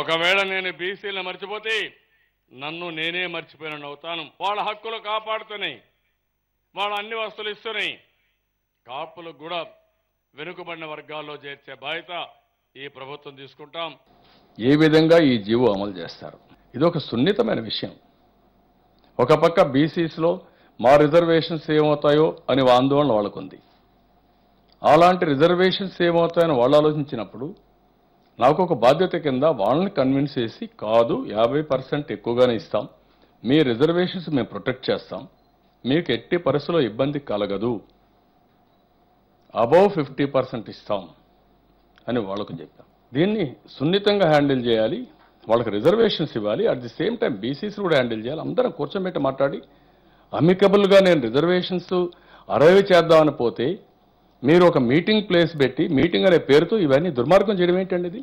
ఒకవేళ నేను బీసీలను మర్చిపోతే నన్ను నేనే మర్చిపోయినని అవుతాను వాళ్ళ హక్కులు కాపాడుతున్నాయి వాళ్ళ అన్ని వస్తువులు ఇస్తున్నాయి కాపులకు కూడా వెనుకబడిన వర్గాల్లో చేర్చే బాధ్యత ఈ ప్రభుత్వం తీసుకుంటాం ఏ విధంగా ఈ జీవో అమలు చేస్తారు ఇది ఒక సున్నితమైన విషయం ఒక పక్క బీసీస్లో మా రిజర్వేషన్స్ ఏమవుతాయో అనే ఆందోళన వాళ్ళకుంది అలాంటి రిజర్వేషన్స్ ఏమవుతాయని వాళ్ళు ఆలోచించినప్పుడు నాకు ఒక బాధ్యత కింద వాళ్ళని కన్విన్స్ చేసి కాదు యాభై పర్సెంట్ ఎక్కువగానే ఇస్తాం మీ రిజర్వేషన్స్ మేము ప్రొటెక్ట్ చేస్తాం మీకు ఎట్టి పరిస్థితిలో ఇబ్బంది కలగదు అబౌవ్ ఫిఫ్టీ పర్సెంట్ ఇస్తాం అని వాళ్ళకు చెప్పాం దీన్ని సున్నితంగా హ్యాండిల్ చేయాలి వాళ్ళకి రిజర్వేషన్స్ ఇవ్వాలి at the same time BCC కూడా హ్యాండిల్ చేయాలి అందరం కూర్చోబెట్టి మాట్లాడి అమికబుల్గా నేను రిజర్వేషన్స్ అరైవ్ చేద్దామని పోతే మీరు ఒక మీటింగ్ ప్లేస్ పెట్టి మీటింగ్ అనే పేరుతో ఇవన్నీ దుర్మార్గం చేయడం ఏంటండి ఇది